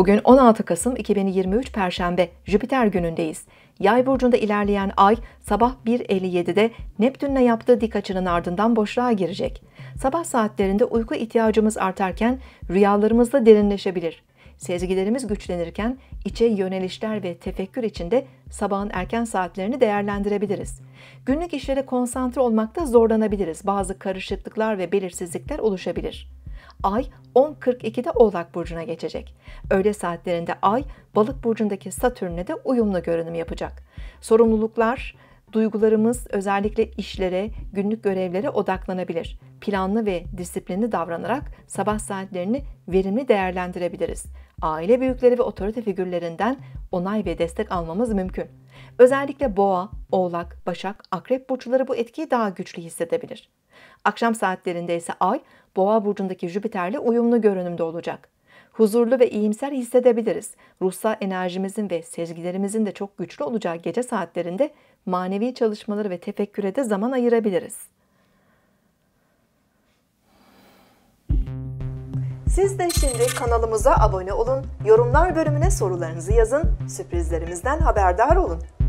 Bugün 16 Kasım 2023 Perşembe Jüpiter günündeyiz. Yay burcunda ilerleyen ay sabah 1.57'de Neptün'le yaptığı dik açının ardından boşluğa girecek. Sabah saatlerinde uyku ihtiyacımız artarken rüyalarımızda derinleşebilir. Sezgilerimiz güçlenirken içe yönelişler ve tefekkür içinde sabahın erken saatlerini değerlendirebiliriz. Günlük işlere konsantre olmakta zorlanabiliriz. Bazı karışıklıklar ve belirsizlikler oluşabilir. Ay 10.42'de Oğlak Burcu'na geçecek. Öğle saatlerinde Ay, Balık Burcu'ndaki Satürn'e de uyumlu görünüm yapacak. Sorumluluklar, duygularımız özellikle işlere, günlük görevlere odaklanabilir. Planlı ve disiplinli davranarak sabah saatlerini verimli değerlendirebiliriz. Aile büyükleri ve otorite figürlerinden onay ve destek almamız mümkün. Özellikle boğa, Oğlak, Başak, Akrep burçları bu etkiyi daha güçlü hissedebilir. Akşam saatlerinde ise Ay, Boğa burcundaki Jüpiter'le uyumlu görünümde olacak. Huzurlu ve iyimser hissedebiliriz. Ruhsal enerjimizin ve sezgilerimizin de çok güçlü olacağı gece saatlerinde manevi çalışmaları ve tefekküre de zaman ayırabiliriz. Siz de şimdi kanalımıza abone olun, yorumlar bölümüne sorularınızı yazın, sürprizlerimizden haberdar olun.